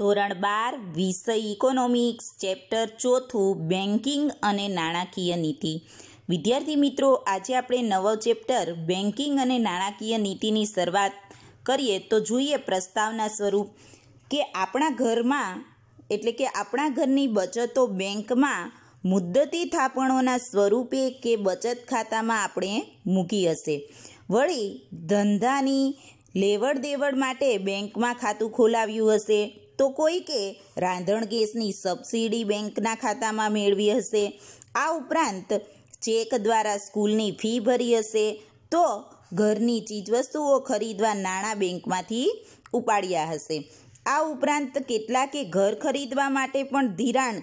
ધોરણ બાર વિષય economics chapter ચોથું બેન્કિંગ અને નાણાકીય નીતિ વિદ્યાર્થી મિત્રો આજે આપણે નવો ચેપ્ટર બેન્કિંગ અને નાણાકીય નીતિની શરૂઆત કરીએ તો જોઈએ પ્રસ્તાવના સ્વરૂપ કે આપણા ઘરમાં એટલે કે આપણા ઘરની બચતો બેંકમાં મુદ્દતી થાપણોના સ્વરૂપે કે બચત ખાતામાં આપણે મૂકી હશે વળી ધંધાની લેવડ દેવડ માટે બેંકમાં ખાતું ખોલાવ્યું હશે તો કોઈકે રાંધણ ગેસની સબસિડી બેંકના ખાતામાં મેળવી હશે આ ઉપરાંત ચેક દ્વારા સ્કૂલની ફી ભરી હશે તો ઘરની ચીજવસ્તુઓ ખરીદવા નાણાં બેંકમાંથી ઉપાડ્યા હશે આ ઉપરાંત કેટલાકે ઘર ખરીદવા માટે પણ ધિરાણ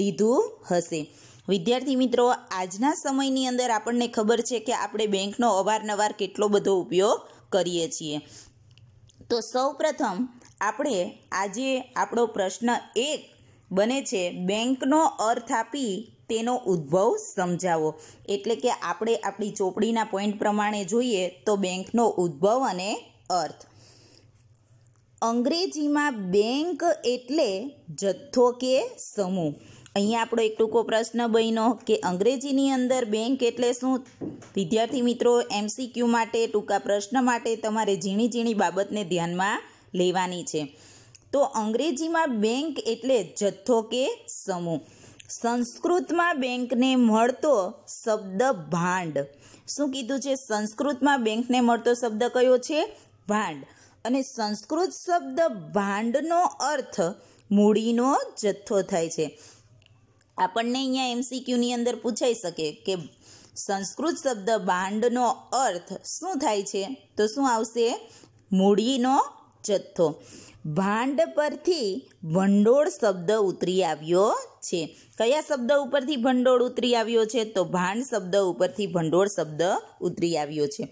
લીધું હશે વિદ્યાર્થી મિત્રો આજના સમયની અંદર આપણને ખબર છે કે આપણે બેંકનો અવારનવાર કેટલો બધો ઉપયોગ કરીએ છીએ તો સૌ પ્રથમ આપણે આજે આપણો પ્રશ્ન એક બને છે બેંકનો અર્થ આપી તેનો ઉદ્ભવ સમજાવો એટલે કે આપણે આપણી ચોપડીના પોઈન્ટ પ્રમાણે જોઈએ તો બેંકનો ઉદ્ભવ અને અર્થ અંગ્રેજીમાં બેંક એટલે જથ્થો કે સમૂહ અહીંયા આપણો એક ટૂંકો પ્રશ્ન બન્યો કે અંગ્રેજીની અંદર બેંક એટલે શું વિદ્યાર્થી મિત્રો એમસીક્યુ માટે ટૂંકા પ્રશ્ન માટે તમારે ઝીણી ઝીણી બાબતને ધ્યાનમાં લેવાની છે તો અંગ્રેજીમાં બેંક એટલે જથ્થો કે સમૂહ સંસ્કૃતમાં બેંકને મળતો શબ્દ ભાંડ શું કીધું છે સંસ્કૃતમાં બેંકને મળતો શબ્દ કયો છે ભાંડ અને સંસ્કૃત શબ્દ ભાંડનો અર્થ મૂડીનો જથ્થો થાય છે આપણને અહીંયા એમસીક્યુની અંદર પૂછાઈ શકે કે સંસ્કૃત શબ્દ ભાંડનો અર્થ શું થાય છે તો શું આવશે મૂડીનો જથ્થો ભાંડ પરથી ભંડોળ શબ્દ ઉતરી આવ્યો છે કયા શબ્દ ઉપરથી ભંડોળ ઉતરી આવ્યો છે તો ભાંડ શબ્દ ઉપરથી ભંડોળ શબ્દ ઉતરી આવ્યો છે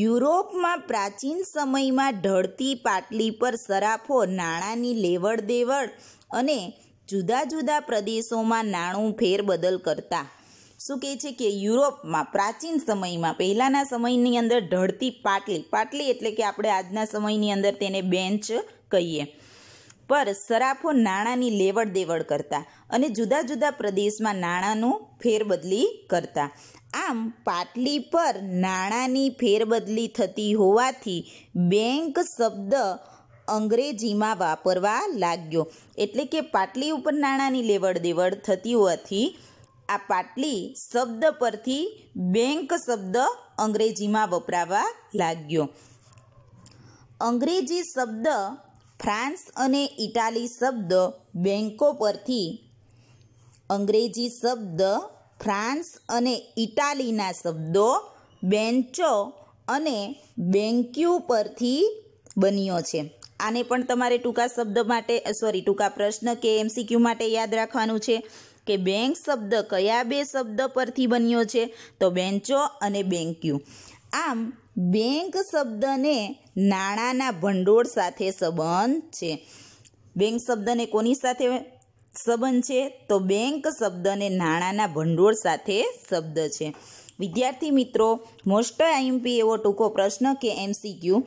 યુરોપમાં પ્રાચીન સમયમાં ઢળતી પાટલી પર સરાફો નાણાંની લેવડ દેવડ અને જુદા જુદા પ્રદેશોમાં નાણું ફેરબદલ કરતા શું કહે છે કે યુરોપમાં પ્રાચીન સમયમાં પહેલાંના સમયની અંદર ઢળતી પાટલી પાટલી એટલે કે આપણે આજના સમયની અંદર તેને બેન્ચ કહીએ પર સરાફો નાણાંની લેવડ દેવડ કરતા અને જુદા જુદા પ્રદેશમાં નાણાંનું ફેરબદલી કરતા આમ પાટલી પર નાણાંની ફેરબદલી થતી હોવાથી બેંક શબ્દ અંગ્રેજીમાં વાપરવા લાગ્યો એટલે કે પાટલી ઉપર નાણાંની લેવડ દેવડ થતી હોવાથી આ પાટલી શબ્દ પરથી બેંક શબ્દ અંગ્રેજીમાં વપરાવા લાગ્યો અંગ્રેજી શબ્દ ફ્રાન્સ અને ઇટાલી શબ્દ બેન્કો પરથી અંગ્રેજી શબ્દ ફ્રાન્સ અને ઇટાલીના શબ્દો બેન્ચો અને બેન્ક્યુ પરથી બન્યો છે આને પણ તમારે ટૂંકા શબ્દ માટે સોરી ટૂંકા પ્રશ્ન કે એમસીક્યુ માટે યાદ રાખવાનું છે કે બેંક શબ્દ કયા બે શબ્દ પરથી બન્યો છે તો બેન્ચો અને બેન્ક્યુ આમ બેંક શબ્દને નાણાંના ભંડોળ સાથે સંબંધ છે બેંક શબ્દને કોની સાથે સંબંધ છે તો બેંક શબ્દને નાણાંના ભંડોળ સાથે શબ્દ છે વિદ્યાર્થી મિત્રો મોસ્ટ આઈએમપી એવો ટૂંકો પ્રશ્ન કે એમસીક્યુ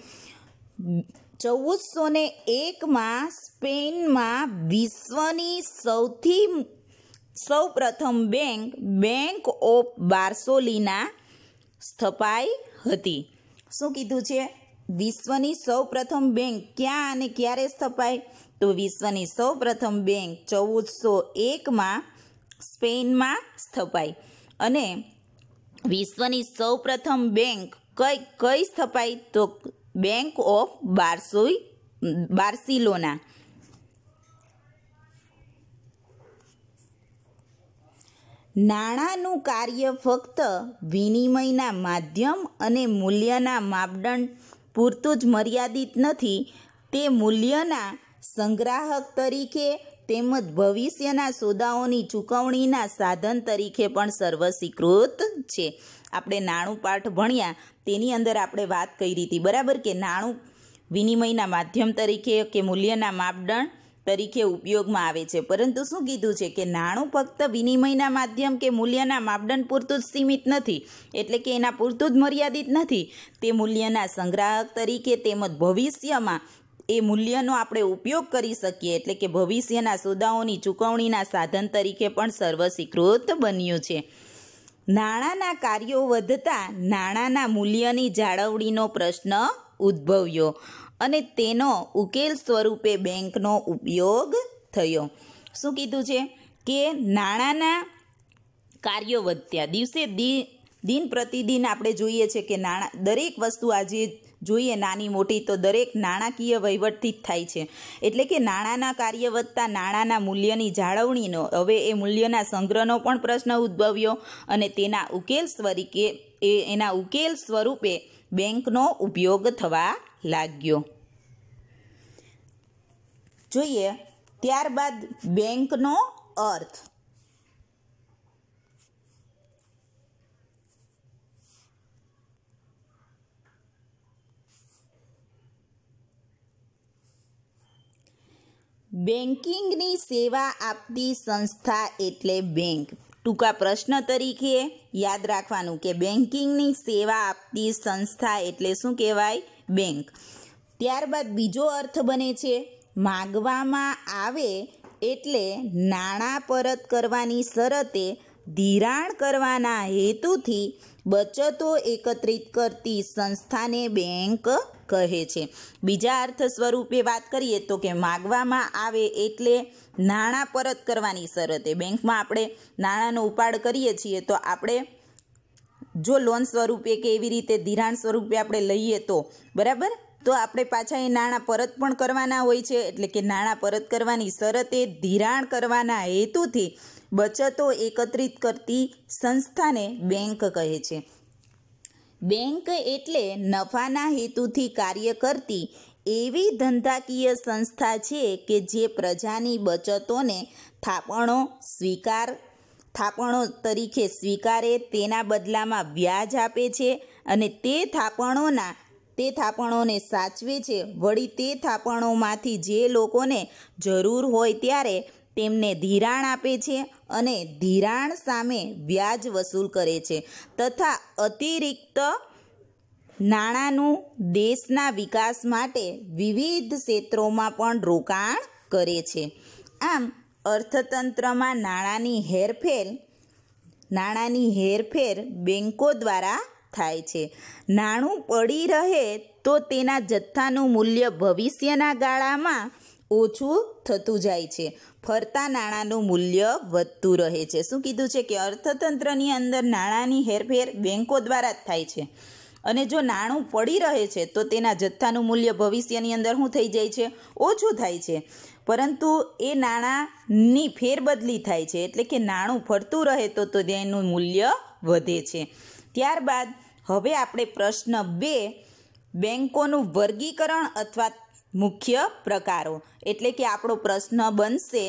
ચૌદસો ને એકમાં સ્પેનમાં વિશ્વની સૌથી સૌ પ્રથમ બેંક બેંક ઓફ બારસોલીના સ્થપાઈ હતી શું કીધું છે વિશ્વની સૌ પ્રથમ બેંક ક્યાં અને ક્યારે સ્થપાઈ તો વિશ્વની સૌ પ્રથમ બેંક ચૌદસો એકમાં સ્પેનમાં સ્થપાઈ અને વિશ્વની સૌ પ્રથમ બેંક કઈ કઈ સ્થપાઈ તો બેંક ઓફ બારસોઈ બાર્સિલોના નાણાંનું કાર્ય ફક્ત વિનિમયના માધ્યમ અને મૂલ્યના માપદંડ પૂરતું જ મર્યાદિત નથી તે મૂલ્યના સંગ્રાહક તરીકે તેમજ ભવિષ્યના સોદાઓની ચૂકવણીના સાધન તરીકે પણ સર્વસ્વીકૃત છે આપણે નાણું પાઠ ભણ્યા તેની અંદર આપણે વાત કરી હતી બરાબર કે નાણું વિનિમયના માધ્યમ તરીકે કે મૂલ્યના માપદંડ તરીકે ઉપયોગમાં આવે છે પરંતુ શું કીધું છે કે નાણું ફક્ત વિનિમયના માધ્યમ કે મૂલ્યના માપદંડ પૂરતું જ સીમિત નથી એટલે કે એના પૂરતું જ મર્યાદિત નથી તે મૂલ્યના સંગ્રાહક તરીકે તેમજ ભવિષ્યમાં એ મૂલ્યનો આપણે ઉપયોગ કરી શકીએ એટલે કે ભવિષ્યના સોદાઓની ચૂકવણીના સાધન તરીકે પણ સર્વસ્વીકૃત બન્યું છે નાણાંના કાર્યો વધતા નાણાંના મૂલ્યની જાળવણીનો પ્રશ્ન ઉદ્ભવ્યો અને તેનો ઉકેલ સ્વરૂપે બેંકનો ઉપયોગ થયો શું કીધું છે કે નાણાંના કાર્યો વધ્યા દિવસે દિન પ્રતિદિન આપણે જોઈએ છે કે નાણાં દરેક વસ્તુ આજે જોઈએ નાની મોટી તો દરેક નાણાકીય વહીવટથી જ થાય છે એટલે કે નાણાંના કાર્ય વધતા નાણાંના મૂલ્યની જાળવણીનો હવે એ મૂલ્યના સંગ્રહનો પણ પ્રશ્ન ઉદ્ભવ્યો અને તેના ઉકેલ સ્વરીકે એ એના ઉકેલ સ્વરૂપે બેંકનો ઉપયોગ થવા લાગ્યો જોઈએ ત્યારબાદ બેંકનો અર્થ બેન્કિંગની સેવા આપતી સંસ્થા એટલે બેંક ટૂંકા પ્રશ્ન તરીકે યાદ રાખવાનું કે બેન્કિંગની સેવા આપતી સંસ્થા એટલે શું કહેવાય બેંક ત્યારબાદ બીજો અર્થ બને છે માગવામાં આવે એટલે નાણાં પરત કરવાની શરતે ધિરાણ કરવાના હેતુથી બચતો એકત્રિત કરતી સંસ્થાને બેંક કહે છે બીજા અર્થ સ્વરૂપે વાત કરીએ તો કે માગવામાં આવે એટલે નાણાં પરત કરવાની શરતે બેંકમાં આપણે નાણાંનો ઉપાડ કરીએ છીએ તો આપણે જો લોન સ્વરૂપે કે એવી રીતે ધિરાણ સ્વરૂપે આપણે લઈએ તો બરાબર તો આપણે પાછા એ નાણાં પરત પણ કરવાના હોય છે એટલે કે નાણાં પરત કરવાની શરત એ ધિરાણ કરવાના હેતુથી બચતો એકત્રિત કરતી સંસ્થાને બેંક કહે છે બેંક એટલે નફાના હેતુથી કાર્ય કરતી એવી ધંધાકીય સંસ્થા છે કે જે પ્રજાની બચતોને થાપણો સ્વીકાર થાપણો તરીકે સ્વીકારે તેના બદલામાં વ્યાજ આપે છે અને તે થાપણોના તે થાપણોને સાચવે છે વળી તે થાપણોમાંથી જે લોકોને જરૂર હોય ત્યારે તેમને ધિરાણ આપે છે અને ધિરાણ સામે વ્યાજ વસૂલ કરે છે તથા અતિરિક્ત નાણાંનું દેશના વિકાસ માટે વિવિધ ક્ષેત્રોમાં પણ રોકાણ કરે છે આમ અર્થતંત્રમાં નાણાંની હેરફેર નાણાંની હેરફેર બેન્કો દ્વારા થાય છે નાણું પડી રહે તો તેના જથ્થાનું મૂલ્ય ભવિષ્યના ગાળામાં ઓછું થતું જાય છે ફરતા નાણાંનું મૂલ્ય વધતું રહે છે શું કીધું છે કે અર્થતંત્રની અંદર નાણાંની હેરફેર બેન્કો દ્વારા જ થાય છે અને જો નાણું પડી રહે છે તો તેના જથ્થાનું મૂલ્ય ભવિષ્યની અંદર શું થઈ જાય છે ઓછું થાય છે પરંતુ એ નાણાંની ફેરબદલી થાય છે એટલે કે નાણું ફરતું રહે તો તો તેનું મૂલ્ય વધે છે ત્યારબાદ હવે આપણે પ્રશ્ન બે બેન્કોનું વર્ગીકરણ અથવા મુખ્ય પ્રકારો એટલે કે આપણો પ્રશ્ન બનશે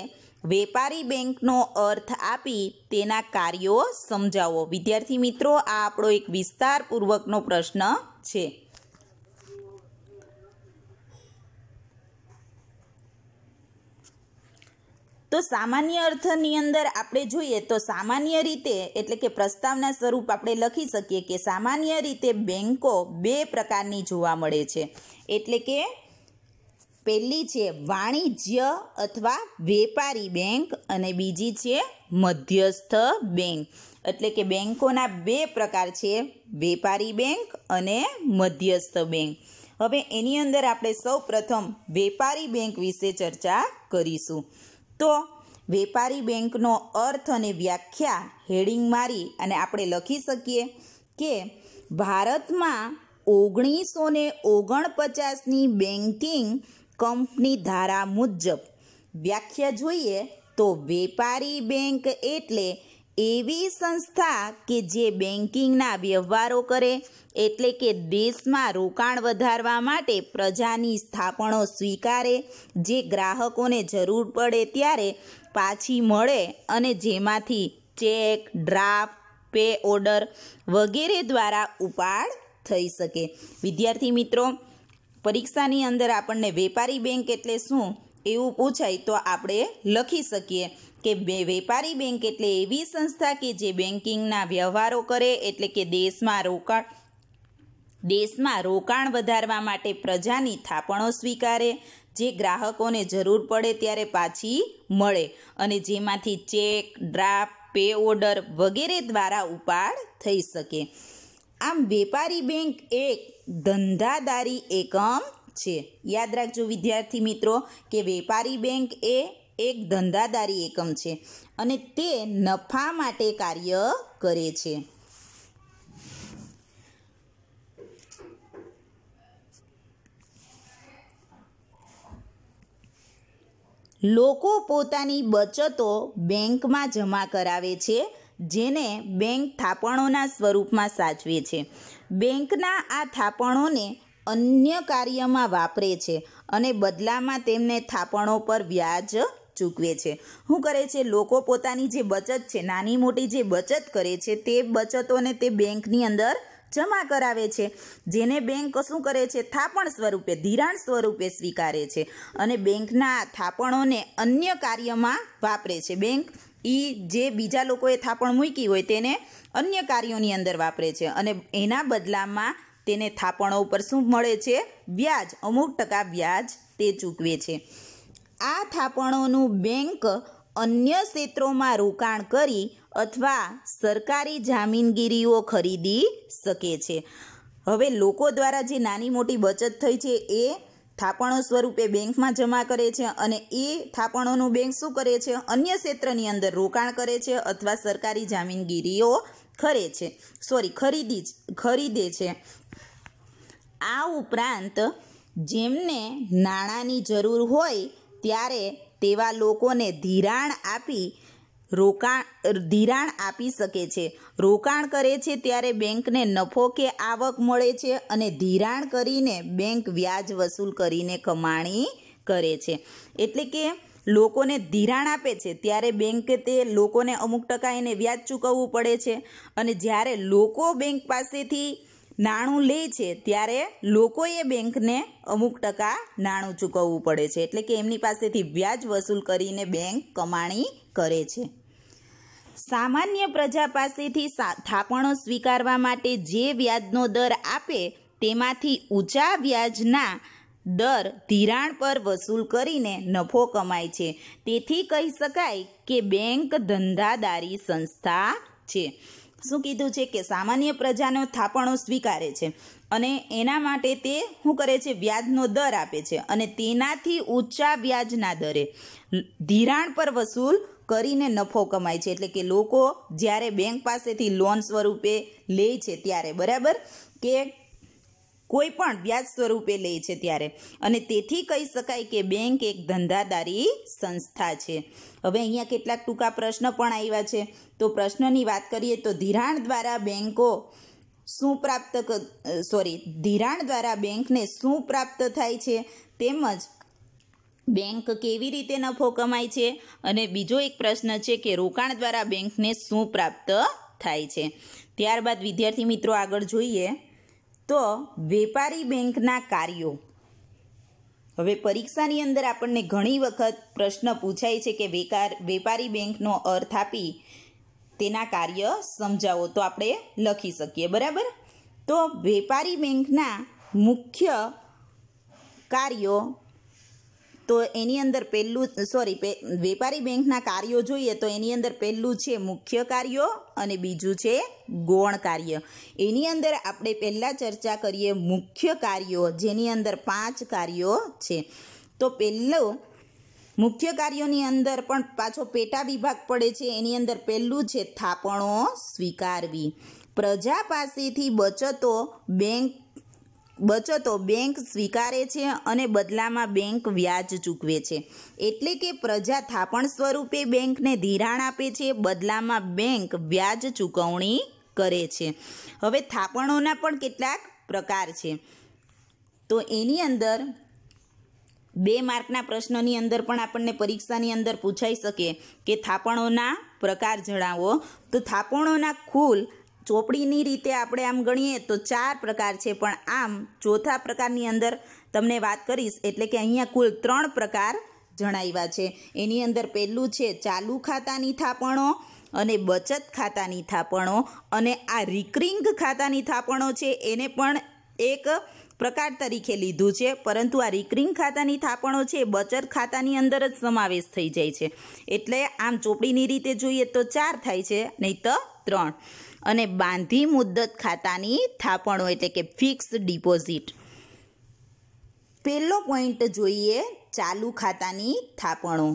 વેપારી બેંકનો અર્થ આપી તેના કાર્યો સમજાવો વિદ્યાર્થી મિત્રો આ આપણો એક વિસ્તારપૂર્વકનો પ્રશ્ન છે તો સામાન્ય અર્થની અંદર આપણે જોઈએ તો સામાન્ય રીતે એટલે કે પ્રસ્તાવના સ્વરૂપ આપણે લખી શકીએ કે સામાન્ય રીતે બેન્કો બે પ્રકારની જોવા મળે છે એટલે કે પહેલી છે વાણિજ્ય અથવા વેપારી બેંક અને બીજી છે મધ્યસ્થ બેંક એટલે કે બેન્કોના બે પ્રકાર છે વેપારી બેંક અને મધ્યસ્થ બેંક હવે એની અંદર આપણે સૌ પ્રથમ વેપારી બેંક વિશે ચર્ચા કરીશું તો વેપારી બેંકનો અર્થ અને વ્યાખ્યા હેડિંગ મારી અને આપણે લખી શકીએ કે ભારતમાં ઓગણીસો ને ઓગણપચાસની બેન્કિંગ કંપની ધારા મુજબ વ્યાખ્યા જોઈએ તો વેપારી બેંક એટલે એવી સંસ્થા કે જે બેન્કિંગના વ્યવહારો કરે એટલે કે દેશમાં રોકાણ વધારવા માટે પ્રજાની સ્થાપનો સ્વીકારે જે ગ્રાહકોને જરૂર પડે ત્યારે પાછી મળે અને જેમાંથી ચેક ડ્રાફ્ટ પે ઓર્ડર વગેરે દ્વારા ઉપાડ થઈ શકે વિદ્યાર્થી મિત્રો પરીક્ષાની અંદર આપણને વેપારી બેંક એટલે શું એવું પૂછાય તો આપણે લખી શકીએ કે વેપારી બેંક એટલે એવી સંસ્થા કે જે બેન્કિંગના વ્યવહારો કરે એટલે કે દેશમાં રોકાણ દેશમાં રોકાણ વધારવા માટે પ્રજાની થાપણો સ્વીકારે જે ગ્રાહકોને જરૂર પડે ત્યારે પાછી મળે અને જેમાંથી ચેક ડ્રાફ્ટ પે ઓર્ડર વગેરે દ્વારા ઉપાડ થઈ શકે આમ વેપારી બેંક એક ધંધાદારી એકમ છે યાદ રાખજો વિદ્યાર્થી મિત્રો કે વેપારી બેંક એ એક ધંધાદારી એકમ છે અને તે નફા માટે કાર્ય કરે છે લોકો પોતાની બચતો બેંકમાં જમા કરાવે છે જેને બેંક થાપણોના સ્વરૂપમાં સાચવે છે બેંકના આ થાપણોને અન્ય કાર્યમાં વાપરે છે અને બદલામાં તેમને થાપણો પર વ્યાજ ચૂકવે છે શું કરે છે લોકો પોતાની જે બચત છે નાની મોટી જે બચત કરે છે તે બચતોને તે બેંકની અંદર જમા કરાવે છે જેને બેંક શું કરે છે થાપણ સ્વરૂપે ધિરાણ સ્વરૂપે સ્વીકારે છે અને બેંકના થાપણોને અન્ય કાર્યમાં વાપરે છે બેંક એ જે બીજા લોકોએ થાપણ મૂકી હોય તેને અન્ય કાર્યોની અંદર વાપરે છે અને એના બદલામાં તેને થાપણો ઉપર શું મળે છે વ્યાજ અમુક ટકા વ્યાજ તે ચૂકવે છે આ થાપણોનું બેંક અન્ય ક્ષેત્રોમાં રોકાણ કરી અથવા સરકારી જામીનગીરીઓ ખરીદી શકે છે હવે લોકો દ્વારા જે નાની મોટી બચત થઈ છે એ થાપણો સ્વરૂપે બેંકમાં જમા કરે છે અને એ થાપણોનું બેંક શું કરે છે અન્ય ક્ષેત્રની અંદર રોકાણ કરે છે અથવા સરકારી જામીનગીરીઓ ખરે છે સોરી ખરીદી ખરીદે છે આ ઉપરાંત જેમને નાણાંની જરૂર હોય ત્યારે તેવા લોકોને ધિરાણ આપી રોકાણ ધિરાણ આપી શકે છે રોકાણ કરે છે ત્યારે બેંકને નફો કે આવક મળે છે અને ધિરાણ કરીને બેંક વ્યાજ વસૂલ કરીને કમાણી કરે છે એટલે કે લોકોને ધિરાણ આપે છે ત્યારે બેંકે તે લોકોને અમુક ટકા એને વ્યાજ ચૂકવવું પડે છે અને જ્યારે લોકો બેંક પાસેથી નાણું લે છે ત્યારે લોકોએ બેંકને અમુક ટકા નાણું ચૂકવવું પડે છે એટલે કે એમની પાસેથી વ્યાજ વસૂલ કરીને બેંક કમાણી કરે છે સામાન્ય પ્રજા પાસેથી થાપણો સ્વીકારવા માટે જે વ્યાજનો દર આપે તેમાંથી ઊંચા વ્યાજના દર ધિરાણ પર વસૂલ કરીને નફો કમાય છે તેથી કહી શકાય કે બેંક ધંધાદારી સંસ્થા છે શું કીધું છે કે સામાન્ય પ્રજાનો થાપણો સ્વીકારે છે અને એના માટે તે શું કરે છે વ્યાજનો દર આપે છે અને તેનાથી ઊંચા વ્યાજના દરે ધિરાણ પર વસૂલ કરીને નફો કમાય છે એટલે કે લોકો જ્યારે બેંક પાસેથી લોન સ્વરૂપે લે છે ત્યારે બરાબર કે કોઈ પણ વ્યાજ સ્વરૂપે લે છે ત્યારે અને તેથી કહી શકાય કે બેંક એક ધંધાદારી સંસ્થા છે હવે અહીંયા કેટલાક ટૂંકા પ્રશ્ન પણ આવ્યા છે તો પ્રશ્નની વાત કરીએ તો ધિરાણ દ્વારા બેંકો શું પ્રાપ્ત સોરી ધિરાણ દ્વારા બેંકને શું પ્રાપ્ત થાય છે તેમજ બેંક કેવી રીતે નફો કમાય છે અને બીજો એક પ્રશ્ન છે કે રોકાણ દ્વારા બેંકને શું પ્રાપ્ત થાય છે ત્યારબાદ વિદ્યાર્થી મિત્રો આગળ જોઈએ તો વેપારી બેંકના કાર્યો હવે પરીક્ષાની અંદર આપણને ઘણી વખત પ્રશ્ન પૂછાય છે કે વેકાર વેપારી બેંકનો અર્થ આપી તેના કાર્ય સમજાવો તો આપણે લખી શકીએ બરાબર તો વેપારી બેંકના મુખ્ય કાર્યો તો એની અંદર પહેલું સોરી વેપારી બેંકના કાર્યો જોઈએ તો એની અંદર પહેલું છે મુખ્ય કાર્યો અને બીજું છે ગૌણ કાર્ય એની અંદર આપણે પહેલાં ચર્ચા કરીએ મુખ્ય કાર્યો જેની અંદર પાંચ કાર્યો છે તો પહેલું મુખ્ય કાર્યોની અંદર પણ પાછો પેટા વિભાગ પડે છે એની અંદર પહેલું છે થાપણો સ્વીકારવી પ્રજા પાસેથી બચતો બેંક બચતો બેંક સ્વીકારે છે અને બદલામાં બેંક વ્યાજ ચૂકવે છે એટલે કે પ્રજા થાપણ સ્વરૂપે બેંકને ધિરાણ આપે છે બદલામાં બેંક વ્યાજ ચૂકવણી કરે છે હવે થાપણોના પણ કેટલાક પ્રકાર છે તો એની અંદર બે માર્કના પ્રશ્નની અંદર પણ આપણને પરીક્ષાની અંદર પૂછાઈ શકે કે થાપણોના પ્રકાર જણાવો તો થાપણોના કુલ ચોપડીની રીતે આપણે આમ ગણીએ તો ચાર પ્રકાર છે પણ આમ ચોથા પ્રકારની અંદર તમને વાત કરીશ એટલે કે અહીંયા કુલ ત્રણ પ્રકાર જણાવ્યા છે એની અંદર પહેલું છે ચાલુ ખાતાની થાપણો અને બચત ખાતાની થાપણો અને આ રિકરિંગ ખાતાની થાપણો છે એને પણ એક પ્રકાર તરીકે લીધું છે પરંતુ આ રિકરિંગ ખાતાની થાપણો છે બચત ખાતાની અંદર જ સમાવેશ થઈ જાય છે એટલે આમ ચોપડીની રીતે જોઈએ તો ચાર થાય છે નહીં તો ત્રણ અને બાંધી મુદ્દત ખાતાની થાપણો એટલે કે ફિક્સ ડિપોઝિટ પહેલો પોઈન્ટ જોઈએ ચાલુ ખાતાની થાપણો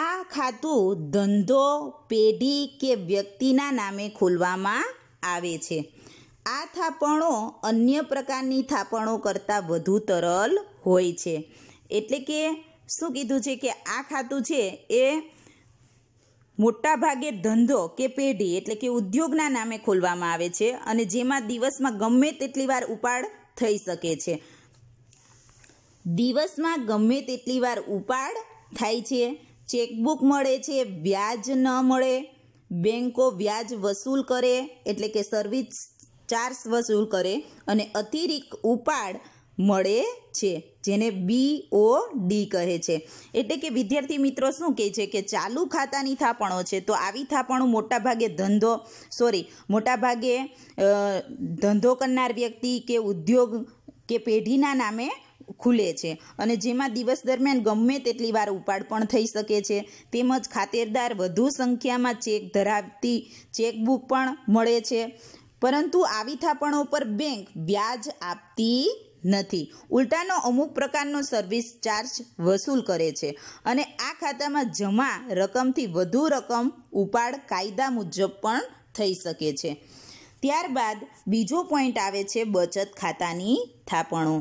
આ ખાતું ધંધો પેઢી કે વ્યક્તિના નામે ખોલવામાં આવે છે આ થાપણો અન્ય પ્રકારની થાપણો કરતાં વધુ તરલ હોય છે એટલે કે શું કીધું છે કે આ ખાતું છે એ મોટાભાગે ધંધો કે પેઢી એટલે કે ઉદ્યોગના નામે ખોલવામાં આવે છે અને જેમાં દિવસમાં ગમે તેટલી વાર ઉપાડ થઈ શકે છે દિવસમાં ગમે તેટલી વાર ઉપાડ થાય છે ચેકબુક મળે છે વ્યાજ ન મળે બેન્કો વ્યાજ વસૂલ કરે એટલે કે સર્વિસ ચાર્જ વસૂલ કરે અને અતિરિક્ત ઉપાડ મળે છે જેને બી ઓ ડી કહે છે એટલે કે વિદ્યાર્થી મિત્રો શું કહે છે કે ચાલુ ખાતાની થાપણો છે તો આવી થાપણો મોટાભાગે ધંધો સોરી મોટાભાગે ધંધો કરનાર વ્યક્તિ કે ઉદ્યોગ કે પેઢીના નામે ખુલે છે અને જેમાં દિવસ દરમિયાન ગમે તેટલી વાર ઉપાડ પણ થઈ શકે છે તેમજ ખાતેરદાર વધુ સંખ્યામાં ચેક ધરાવતી ચેકબુક પણ મળે છે પરંતુ આવી થાપણો પર બેંક વ્યાજ આપતી નથી ઉલટાનો અમુક પ્રકારનો સર્વિસ ચાર્જ વસૂલ કરે છે અને આ ખાતામાં જમા રકમથી વધુ રકમ ઉપાડ કાયદા મુજબ પણ થઈ શકે છે ત્યારબાદ બીજો પોઈન્ટ આવે છે બચત ખાતાની થાપણો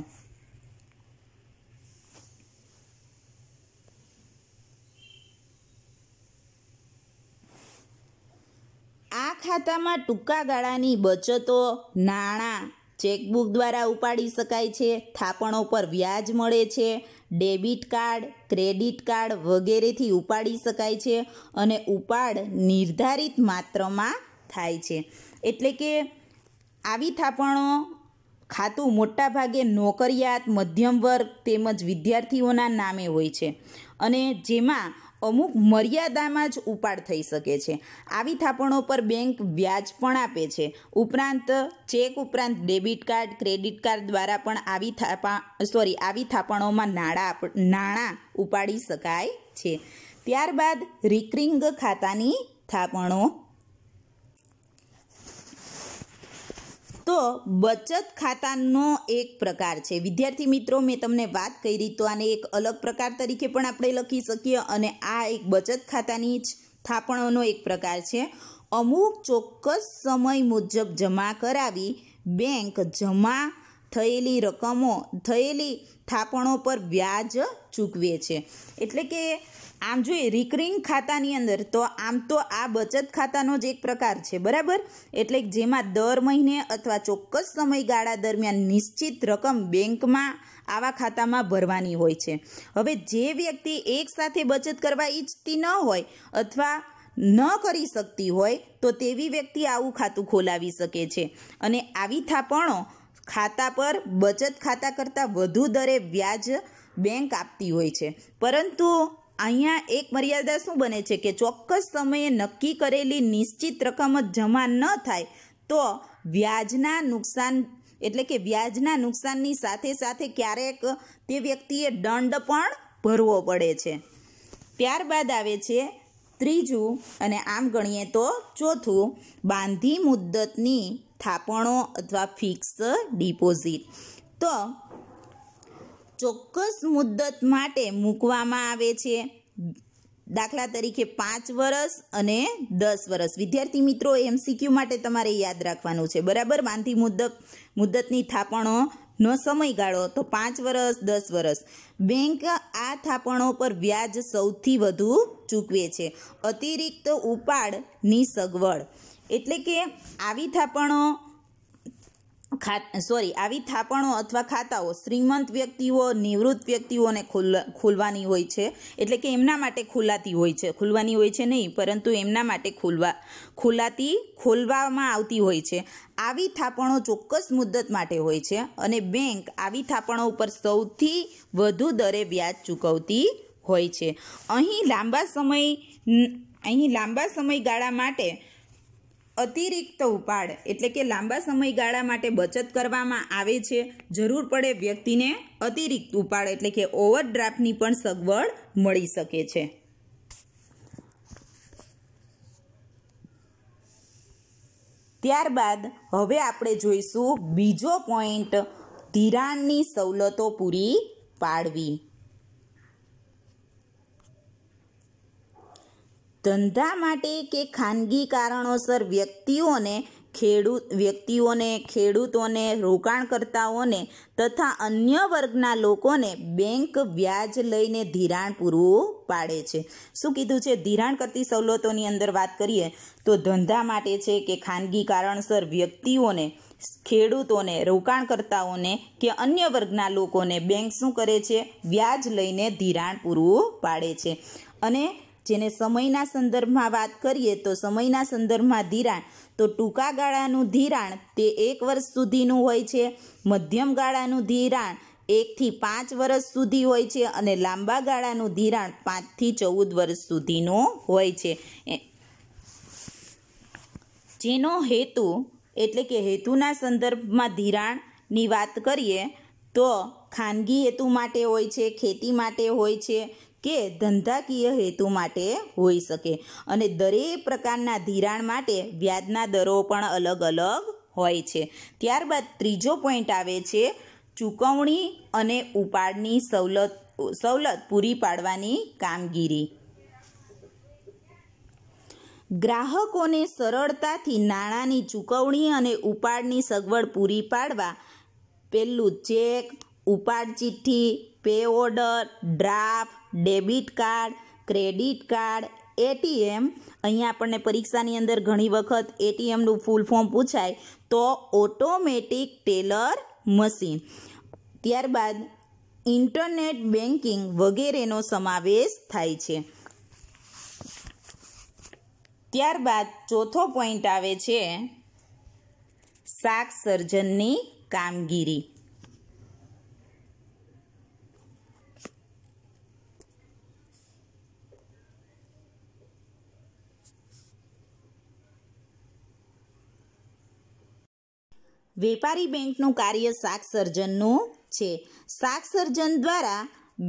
આ ખાતામાં ટૂંકા ગાળાની બચતો નાણાં ચેકબુક દ્વારા ઉપાડી શકાય છે થાપણો પર વ્યાજ મળે છે ડેબિટ કાર્ડ ક્રેડિટ કાર્ડ વગેરેથી ઉપાડી શકાય છે અને ઉપાડ નિર્ધારિત માત્રામાં થાય છે એટલે કે આવી થાપણો ખાતું મોટાભાગે નોકરિયાત મધ્યમ વર્ગ તેમજ વિદ્યાર્થીઓના નામે હોય છે અને જેમાં અમુક મર્યાદામાં જ ઉપાડ થઈ શકે છે આવી થાપણો પર બેંક વ્યાજ પણ આપે છે ઉપરાંત ચેક ઉપરાંત ડેબિટ કાર્ડ ક્રેડિટ કાર્ડ દ્વારા પણ આવી થાપા સોરી આવી થાપણોમાં નાણાં નાણાં ઉપાડી શકાય છે ત્યારબાદ રિકરિંગ ખાતાની થાપણો તો બચત ખાતાનો એક પ્રકાર છે વિદ્યાર્થી મિત્રો મેં તમને વાત કરી તો આને એક અલગ પ્રકાર તરીકે પણ આપણે લખી શકીએ અને આ એક બચત ખાતાની જ થાપણોનો એક પ્રકાર છે અમુક ચોક્કસ સમય મુજબ જમા કરાવી બેંક જમા થયેલી રકમો થયેલી થાપણો પર વ્યાજ ચૂકવે છે એટલે કે આમ જોઈએ રિકરિંગ ખાતાની અંદર તો આમ તો આ બચત ખાતાનો જ એક પ્રકાર છે બરાબર એટલે જેમાં દર મહિને અથવા ચોક્કસ સમયગાળા દરમિયાન નિશ્ચિત રકમ બેંકમાં આવા ખાતામાં ભરવાની હોય છે હવે જે વ્યક્તિ એકસાથે બચત કરવા ઈચ્છતી ન હોય અથવા ન કરી શકતી હોય તો તેવી વ્યક્તિ આવું ખાતું ખોલાવી શકે છે અને આવી થાપણો ખાતા પર બચત ખાતા કરતાં વધુ દરે વ્યાજ બેંક આપતી હોય છે પરંતુ અહીંયા એક મર્યાદા શું બને છે કે ચોક્કસ સમયે નક્કી કરેલી નિશ્ચિત રકમ જ જમા ન થાય તો વ્યાજના નુકસાન એટલે કે વ્યાજના નુકસાનની સાથે સાથે ક્યારેક તે વ્યક્તિએ દંડ પણ ભરવો પડે છે ત્યારબાદ આવે છે ત્રીજું અને આમ ગણીએ તો ચોથું બાંધી મુદ્દતની થાપણો અથવા ફિક્સ ડિપોઝિટ તો ચોક્કસ મુદ્દત માટે મૂકવામાં આવે છે દાખલા તરીકે પાંચ વર્ષ અને દસ વર્ષ વિદ્યાર્થી મિત્રો એમસીક્યુ માટે તમારે યાદ રાખવાનું છે બરાબર બાંધી મુદ્દત મુદ્દતની થાપણોનો સમયગાળો તો પાંચ વર્ષ દસ વર્ષ બેંક આ થાપણો પર વ્યાજ સૌથી વધુ ચૂકવે છે અતિરિક્ત ઉપાડની સગવડ એટલે કે આવી થાપણો ખા સોરી આવી થાપણો અથવા ખાતાઓ શ્રીમંત વ્યક્તિઓ નિવૃત્ત વ્યક્તિઓને ખોલવાની હોય છે એટલે કે એમના માટે ખુલાતી હોય છે ખુલવાની હોય છે નહીં પરંતુ એમના માટે ખોલવા ખુલાતી ખોલવામાં આવતી હોય છે આવી થાપણો ચોક્કસ મુદ્દત માટે હોય છે અને બેંક આવી થાપણો ઉપર સૌથી વધુ દરે વ્યાજ ચૂકવતી હોય છે અહીં લાંબા સમય અહીં લાંબા સમયગાળા માટે અતિરિક્ત ઉપાડ એટલે કે લાંબા સમયગાળા માટે બચત કરવામાં આવે છે જરૂર પડે વ્યક્તિને અતિરિક્ત ઉપાડ એટલે કે ઓવરડ્રાફ્ટની પણ સગવડ મળી શકે છે ત્યારબાદ હવે આપણે જોઈશું બીજો પોઈન્ટ ધિરાણની સવલતો પૂરી પાડવી ધંધા માટે કે ખાનગી કારણોસર વ્યક્તિઓને ખેડૂત વ્યક્તિઓને ખેડૂતોને રોકાણકર્તાઓને તથા અન્ય વર્ગના લોકોને બેંક વ્યાજ લઈને ધિરાણ પૂરવું પાડે છે શું કીધું છે ધિરાણ કરતી સવલતોની અંદર વાત કરીએ તો ધંધા માટે છે કે ખાનગી કારણસર વ્યક્તિઓને ખેડૂતોને રોકાણકર્તાઓને કે અન્ય વર્ગના લોકોને બેંક શું કરે છે વ્યાજ લઈને ધિરાણ પૂરવું પાડે છે અને જેને સમયના સંદર્ભમાં વાત કરીએ તો સમયના સંદર્ભમાં ધિરાણ તો ટૂંકા ગાળાનું ધિરાણ તે એક વર્ષ સુધીનું હોય છે મધ્યમ ગાળાનું ધિરાણ એકથી પાંચ વર્ષ સુધી હોય છે અને લાંબા ગાળાનું ધિરાણ પાંચથી ચૌદ વર્ષ સુધીનું હોય છે જેનો હેતુ એટલે કે હેતુના સંદર્ભમાં ધિરાણની વાત કરીએ તો ખાનગી હેતુ માટે હોય છે ખેતી માટે હોય છે કે ધંધાકીય હેતુ માટે હોઈ શકે અને દરેક પ્રકારના ધિરાણ માટે વ્યાજના દરો પણ અલગ અલગ હોય છે ત્યારબાદ ત્રીજો પોઈન્ટ આવે છે ચૂકવણી અને ઉપાડની સવલત સવલત પૂરી પાડવાની કામગીરી ગ્રાહકોને સરળતાથી નાણાંની ચૂકવણી અને ઉપાડની સગવડ પૂરી પાડવા પહેલું ચેક ઉપાડ ચિઠ્ઠી pay order draft debit card credit card ATM અહીંયા આપણને પરીક્ષાની અંદર ઘણી વખત એટીએમનું ફૂલ ફોર્મ પૂછાય તો ઓટોમેટિક ટેલર મશીન ત્યારબાદ ઇન્ટરનેટ બેન્કિંગ વગેરેનો સમાવેશ થાય છે ત્યારબાદ ચોથો પોઈન્ટ આવે છે શાક સર્જનની કામગીરી વેપારી બેંકનું કાર્ય શાક સર્જનનું છે શાક સર્જન દ્વારા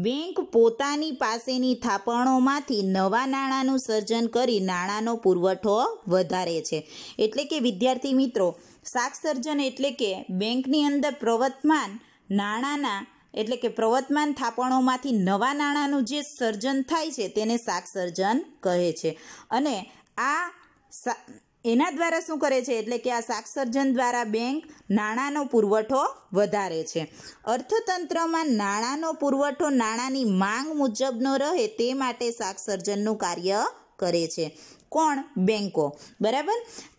બેંક પોતાની પાસેની થાપણોમાંથી નવા નાણાંનું સર્જન કરી નાણાંનો પુરવઠો વધારે છે એટલે કે વિદ્યાર્થી મિત્રો શાક સર્જન એટલે કે બેંકની અંદર પ્રવર્તમાન નાણાંના એટલે કે પ્રવર્તમાન થાપણોમાંથી નવા નાણાંનું જે સર્જન થાય છે તેને શાક સર્જન કહે છે અને આ એના દ્વારા શું કરે છે એટલે કે આ શાકસર્જન દ્વારા બેંક નાણાંનો પુરવઠો વધારે છે અર્થતંત્રમાં નાણાંનો પુરવઠો નાણાંની માંગ મુજબનો રહે તે માટે શાકસર્જનનું કાર્ય કરે છે કોણ બેન્કો બરાબર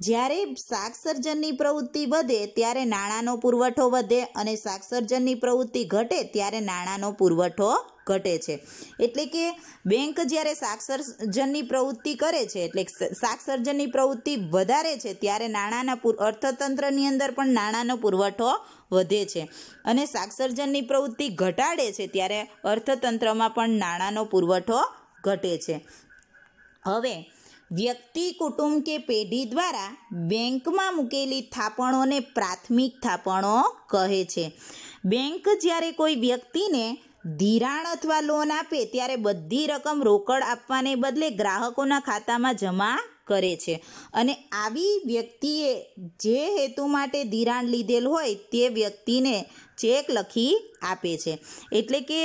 જ્યારે શાકસર્જનની પ્રવૃત્તિ વધે ત્યારે નાણાંનો પુરવઠો વધે અને શાકસર્જનની પ્રવૃત્તિ ઘટે ત્યારે નાણાંનો પુરવઠો ઘટે છે એટલે કે બેંક જ્યારે શાકસર્જનની પ્રવૃત્તિ કરે છે એટલે શાકસર્જનની પ્રવૃત્તિ વધારે છે ત્યારે નાણાંના અર્થતંત્રની અંદર પણ નાણાંનો પુરવઠો વધે છે અને શાકસર્જનની પ્રવૃત્તિ ઘટાડે છે ત્યારે અર્થતંત્રમાં પણ નાણાંનો પુરવઠો ઘટે છે હવે વ્યક્તિ કુટુંબ કે પેઢી દ્વારા બેંકમાં મૂકેલી થાપણોને પ્રાથમિક થાપણો કહે છે બેંક જ્યારે કોઈ વ્યક્તિને ધિરાણ અથવા લોન આપે ત્યારે બધી રકમ રોકડ આપવાને બદલે ગ્રાહકોના ખાતામાં જમા કરે છે અને આવી વ્યક્તિએ જે હેતુ માટે ધિરાણ લીધેલ હોય તે વ્યક્તિને ચેક લખી આપે છે એટલે કે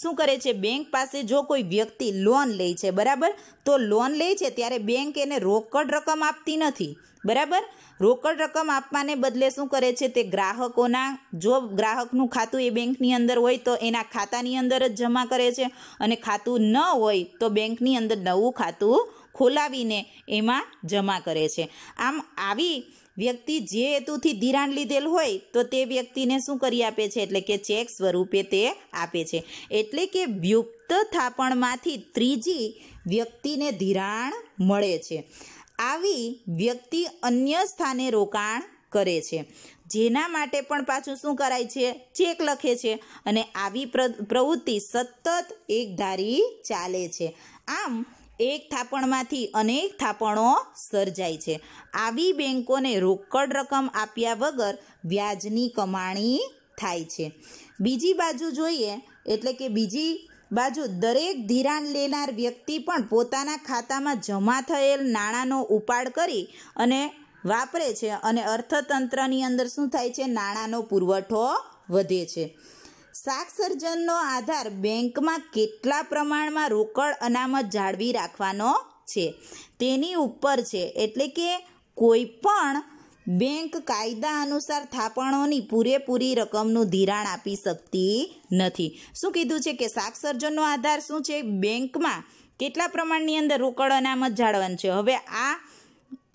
શું કરે છે બેંક પાસે જો કોઈ વ્યક્તિ લોન લે છે બરાબર તો લોન લે છે ત્યારે બેંક એને રોકડ રકમ આપતી નથી બરાબર રોકડ રકમ આપવાને બદલે શું કરે છે તે ગ્રાહકોના જો ગ્રાહકનું ખાતું એ બેંકની અંદર હોય તો એના ખાતાની અંદર જ જમા કરે છે અને ખાતું ન હોય તો બેંકની અંદર નવું ખાતું ખોલાવીને એમાં જમા કરે છે આમ આવી વ્યક્તિ જે હેતુથી ધિરાણ લીધેલ હોય તો તે વ્યક્તિને શું કરી આપે છે એટલે કે ચેક સ્વરૂપે તે આપે છે એટલે કે વ્યુક્ત થાપણમાંથી ત્રીજી વ્યક્તિને ધિરાણ મળે છે આવી વ્યક્તિ અન્ય સ્થાને રોકાણ કરે છે જેના માટે પણ પાછું શું કરાય છે ચેક લખે છે અને આવી પ્રવૃત્તિ સતત એકધારી ચાલે છે આમ એક થાપણમાંથી અનેક થાપણો સર્જાય છે આવી બેન્કોને રોકડ રકમ આપ્યા વગર વ્યાજની કમાણી થાય છે બીજી બાજુ જોઈએ એટલે કે બીજી બાજુ દરેક ધિરાણ લેનાર વ્યક્તિ પણ પોતાના ખાતામાં જમા થયેલ નાણાંનો ઉપાડ કરી અને વાપરે છે અને અર્થતંત્રની અંદર શું થાય છે નાણાંનો પુરવઠો વધે છે શાક સર્જનનો આધાર બેંકમાં કેટલા પ્રમાણમાં રોકડ અનામત જાળવી રાખવાનો છે તેની ઉપર છે એટલે કે કોઈ પણ બેંક કાયદા અનુસાર થાપણોની પૂરેપૂરી રકમનું ધિરાણ આપી શકતી નથી શું કીધું છે કે શાક આધાર શું છે બેંકમાં કેટલા પ્રમાણની અંદર રોકડ અનામત જાળવાનું છે હવે આ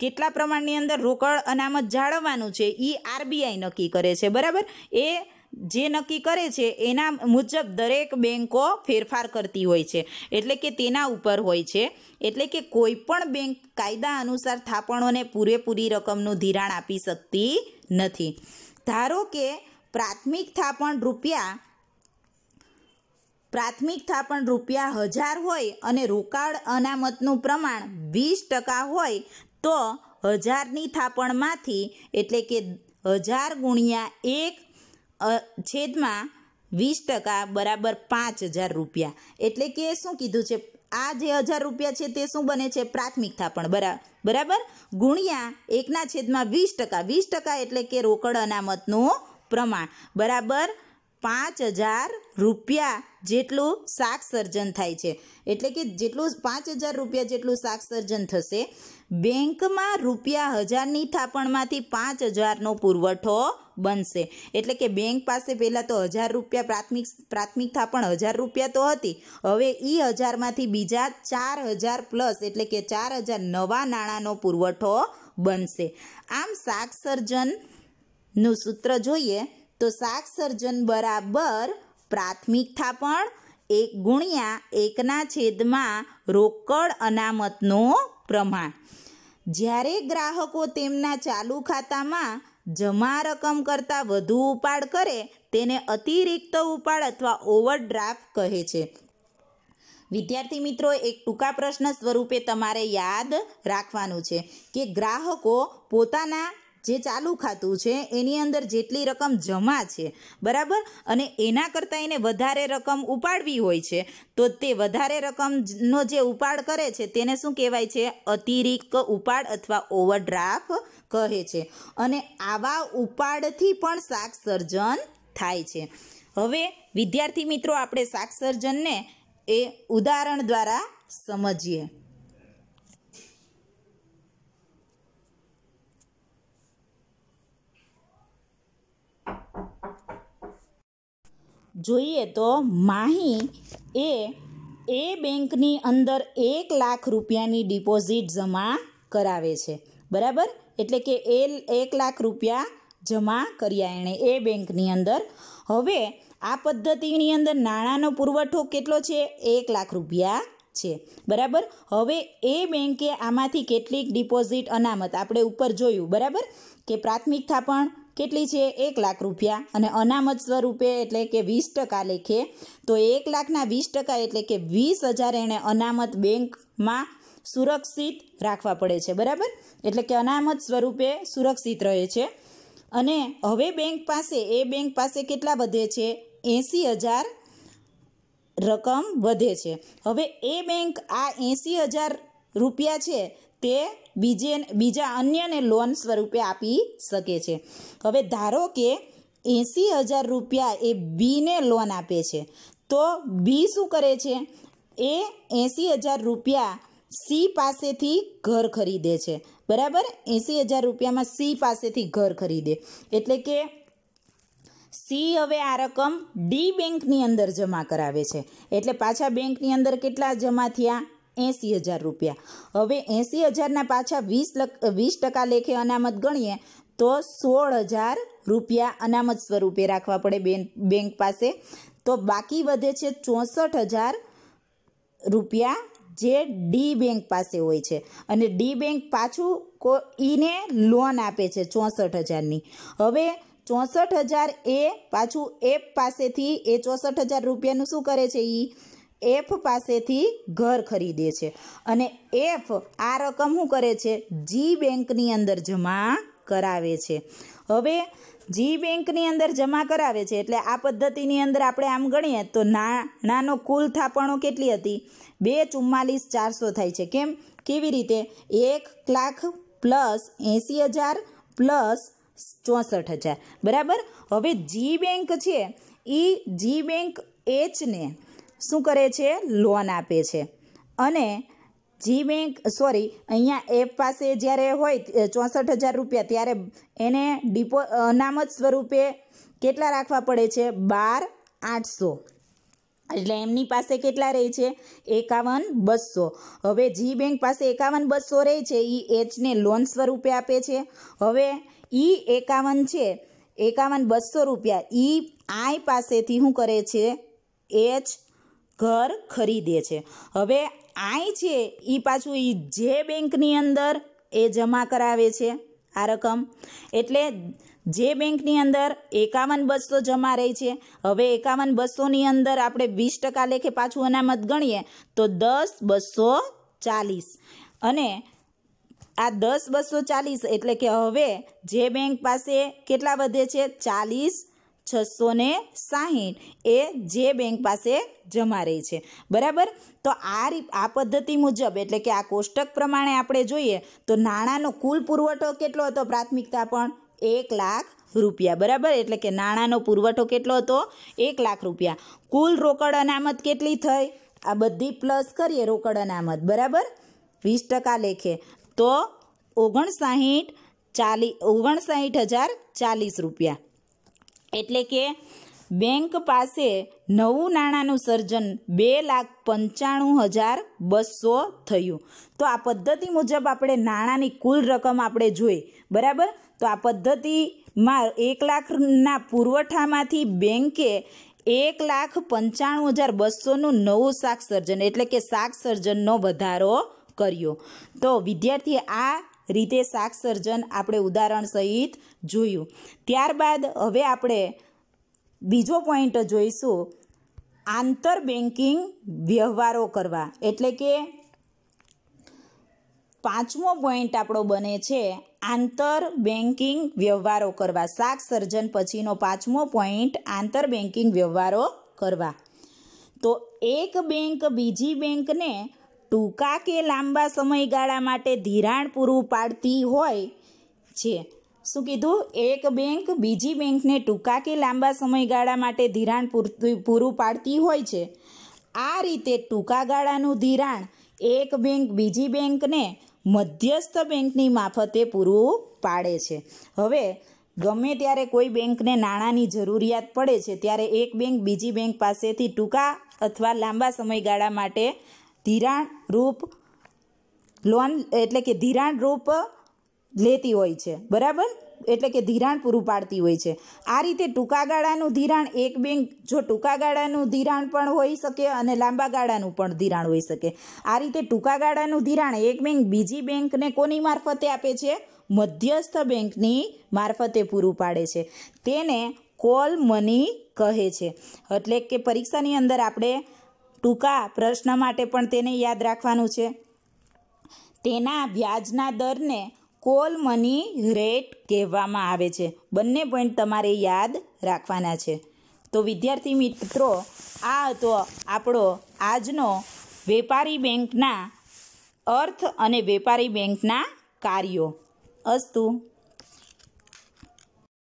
કેટલા પ્રમાણની અંદર રોકડ અનામત જાળવવાનું છે એ આરબીઆઈ નક્કી કરે છે બરાબર એ જે નક્કી કરે છે એના મુજબ દરેક બેન્કો ફેરફાર કરતી હોય છે એટલે કે તેના ઉપર હોય છે એટલે કે કોઈ પણ બેંક કાયદા અનુસાર થાપણોને પૂરેપૂરી રકમનું ધિરાણ આપી શકતી નથી ધારો કે પ્રાથમિક થાપણ રૂપિયા પ્રાથમિક થાપણ રૂપિયા હજાર હોય અને રોકાણ અનામતનું પ્રમાણ વીસ ટકા હોય તો હજારની થાપણમાંથી એટલે કે હજાર ગુણ્યા એક છેદમાં વીસ ટકા બરાબર પાંચ હજાર રૂપિયા એટલે કે શું કીધું છે આ જે હજાર રૂપિયા છે તે શું બને છે પ્રાથમિક થાપણ બરાબર ગુણ્યા એકના છેદમાં વીસ ટકા વીસ ટકા એટલે કે રોકડ અનામતનું પ્રમાણ બરાબર પાંચ હજાર રૂપિયા જેટલું શાક સર્જન થાય છે એટલે કે જેટલું પાંચ હજાર રૂપિયા જેટલું શાક સર્જન થશે બેંકમાં રૂપિયા હજારની થાપણમાંથી પાંચ હજારનો પુરવઠો બનશે એટલે કે બેંક પાસે પહેલાં તો હજાર રૂપિયા પ્રાથમિક પ્રાથમિક થાપણ હજાર રૂપિયા તો હતી હવે એ હજારમાંથી બીજા ચાર હજાર પ્લસ એટલે કે ચાર હજાર નવા નાણાંનો પુરવઠો બનશે આમ શાક સર્જનનું સૂત્ર જોઈએ તો શાક સર્જન બરાબર પ્રાથમિકતા પણ એક ગુણ્યા એકના છેદમાં રોકડ અનામતનો પ્રમાણ જ્યારે ગ્રાહકો તેમના ચાલુ ખાતામાં જમા રકમ કરતાં વધુ ઉપાડ કરે તેને અતિરિક્ત ઉપાડ અથવા ઓવરડ્રાફ્ટ કહે છે વિદ્યાર્થી મિત્રો એક ટૂંકા પ્રશ્ન સ્વરૂપે તમારે યાદ રાખવાનું છે કે ગ્રાહકો પોતાના જે ચાલુ ખાતું છે એની અંદર જેટલી રકમ જમા છે બરાબર અને એના કરતાં એને વધારે રકમ ઉપાડવી હોય છે તો તે વધારે રકમનો જે ઉપાડ કરે છે તેને શું કહેવાય છે અતિરિક્ત ઉપાડ અથવા ઓવરડ્રાફ્ટ કહે છે અને આવા ઉપાડથી પણ શાક થાય છે હવે વિદ્યાર્થી મિત્રો આપણે શાક એ ઉદાહરણ દ્વારા સમજીએ જોઈએ તો માહી એ એ બેંકની અંદર એક લાખ રૂપિયાની ડિપોઝિટ જમા કરાવે છે બરાબર એટલે કે એ એક લાખ રૂપિયા જમા કર્યા એણે એ બેંકની અંદર હવે આ પદ્ધતિની અંદર નાણાંનો પુરવઠો કેટલો છે એક લાખ રૂપિયા છે બરાબર હવે એ બેંકે આમાંથી કેટલીક ડિપોઝિટ અનામત આપણે ઉપર જોયું બરાબર કે પ્રાથમિક થાપણ કેટલી છે એક લાખ રૂપિયા અને અનામત સ્વરૂપે એટલે કે વીસ ટકા લેખે તો એક લાખના વીસ ટકા એટલે કે વીસ હજાર એણે અનામત બેંકમાં સુરક્ષિત રાખવા પડે છે બરાબર એટલે કે અનામત સ્વરૂપે સુરક્ષિત રહે છે અને હવે બેંક પાસે એ બેંક પાસે કેટલા વધે છે એંસી હજાર રકમ વધે છે હવે એ બેંક આ એંસી હજાર રૂપિયા છે તે બીજે બીજા અન્યને લોન સ્વરૂપે આપી શકે છે હવે ધારો કે એંસી હજાર રૂપિયા એ બીને લોન આપે છે તો બી શું કરે છે એ એંસી હજાર રૂપિયા સી પાસેથી ઘર ખરીદે છે બરાબર એંસી હજાર રૂપિયામાં સી પાસેથી ઘર ખરીદે એટલે કે સી હવે આ રકમ ડી બેંકની અંદર જમા કરાવે છે એટલે પાછા બેંકની અંદર કેટલા જમા થયા એંસી હજાર રૂપિયા હવે એંસી હજારના પાછા વીસ વીસ ટકા લેખે અનામત ગણીએ તો સોળ હજાર રૂપિયા અનામત સ્વરૂપે રાખવા પડે બેન બેંક પાસે તો બાકી વધે છે ચોસઠ હજાર રૂપિયા જે ડી બેંક પાસે હોય છે અને ડી બેંક પાછું કો ઈને લોન આપે છે ચોસઠ હજારની હવે ચોસઠ હજાર એ પાછું એપ પાસેથી એ ચોસઠ હજાર રૂપિયાનું શું કરે છે એ એફ પાસેથી ઘર ખરીદે છે અને એફ આ રકમ શું કરે છે જી બેંકની અંદર જમા કરાવે છે હવે જી બેંકની અંદર જમા કરાવે છે એટલે આ પદ્ધતિની અંદર આપણે આમ ગણીએ તો નાનો કુલ થાપણો કેટલી હતી બે ચુમ્માલીસ ચારસો થાય છે કેમ કેવી રીતે એક લાખ પ્લસ એંસી હજાર પ્લસ ચોસઠ હજાર બરાબર હવે જી બેંક છે એ જી બેંક એચને શું કરે છે લોન આપે છે અને જી બેંક સોરી અહીંયા એપ પાસે જ્યારે હોય ચોસઠ હજાર રૂપિયા ત્યારે એને ડિપો અનામત સ્વરૂપે કેટલા રાખવા પડે છે બાર આઠસો એટલે એમની પાસે કેટલા રહે છે એકાવન બસો હવે જી બેંક પાસે એકાવન બસો રહે છે એ એચને લોન સ્વરૂપે આપે છે હવે એ એકાવન છે એકાવન બસો રૂપિયા એ આઈ પાસેથી શું કરે છે એચ ઘર ખરીદે છે હવે આય છે એ પાછું એ જે બેંકની અંદર એ જમા કરાવે છે આ રકમ એટલે જે બેંકની અંદર એકાવન બસો જમા રહી છે હવે એકાવન બસોની અંદર આપણે વીસ ટકા લેખે પાછું અનામત ગણીએ તો દસ બસો ચાલીસ અને આ દસ બસો ચાલીસ એટલે કે હવે જે બેંક પાસે કેટલા વધે છે ચાલીસ છસો ને સાહીઠ એ જે બેંક પાસે જમા રહી છે બરાબર તો આ આ પદ્ધતિ મુજબ એટલે કે આ કોષ્ટક પ્રમાણે આપણે જોઈએ તો નાણાંનો કુલ પુરવઠો કેટલો હતો પ્રાથમિકતા પણ એક લાખ રૂપિયા બરાબર એટલે કે નાણાંનો પુરવઠો કેટલો હતો એક લાખ રૂપિયા કુલ રોકડ અનામત કેટલી થઈ આ બધી પ્લસ કરીએ રોકડ અનામત બરાબર વીસ ટકા લેખે તો ઓગણસાહીઠ ચાલી ઓગણસાહીઠ હજાર ચાલીસ રૂપિયા એટલે કે બેંક પાસે નવું નાણાંનું સર્જન બે લાખ પંચાણું હજાર બસો થયું તો આ પદ્ધતિ મુજબ આપણે નાણાંની કુલ રકમ આપણે જોઈ બરાબર તો આ પદ્ધતિમાં એક લાખના પુરવઠામાંથી બેંકે એક લાખ પંચાણું હજાર બસોનું નવું શાક સર્જન એટલે કે શાક સર્જનનો વધારો કર્યો તો વિદ્યાર્થી આ રીતે શાક સર્જન આપણે ઉદાહરણ સહિત જોયું ત્યારબાદ હવે આપણે બીજો પોઈન્ટ જોઈશું આંતર બેન્કિંગ વ્યવહારો કરવા એટલે કે પાંચમો પોઈન્ટ આપણો બને છે આંતર બેન્કિંગ વ્યવહારો કરવા શાક સર્જન પછીનો પાંચમો પોઈન્ટ આંતર બેન્કિંગ વ્યવહારો કરવા તો એક બેંક બીજી બેંકને ટૂંકા કે લાંબા સમયગાળા માટે ધિરાણ પૂરું પાડતી હોય છે શું કીધું એક બેંક બીજી બેંકને ટૂંકા કે લાંબા સમયગાળા માટે ધિરાણ પૂરું પાડતી હોય છે આ રીતે ટૂંકા ગાળાનું ધિરાણ એક બેંક બીજી બેંકને મધ્યસ્થ બેંકની મારફતે પૂરું પાડે છે હવે ગમે ત્યારે કોઈ બેંકને નાણાંની જરૂરિયાત પડે છે ત્યારે એક બેંક બીજી બેંક પાસેથી ટૂંકા અથવા લાંબા સમયગાળા માટે ધિરાણ રૂપ લોન એટલે કે ધિરાણ રૂપ લેતી હોય છે બરાબર એટલે કે ધિરાણ પૂરું પાડતી હોય છે આ રીતે ટૂંકા ગાળાનું ધિરાણ એક બેંક જો ટૂંકા ગાળાનું ધિરાણ પણ હોઈ શકે અને લાંબા ગાળાનું પણ ધિરાણ હોઈ શકે આ રીતે ટૂંકા ગાળાનું ધિરાણ એક બેંક બીજી બેંકને કોની મારફતે આપે છે મધ્યસ્થ બેંકની મારફતે પૂરું પાડે છે તેને કોલ મની કહે છે એટલે કે પરીક્ષાની અંદર આપણે ટૂંકા પ્રશ્ન માટે પણ તેને યાદ રાખવાનું છે તેના વ્યાજના દરને કોલ મની રેટ કહેવામાં આવે છે બંને પોઈન્ટ તમારે યાદ રાખવાના છે તો વિદ્યાર્થી મિત્રો આ હતો આપણો આજનો વેપારી બેંકના અર્થ અને વેપારી બેંકના કાર્યો અસ્તુ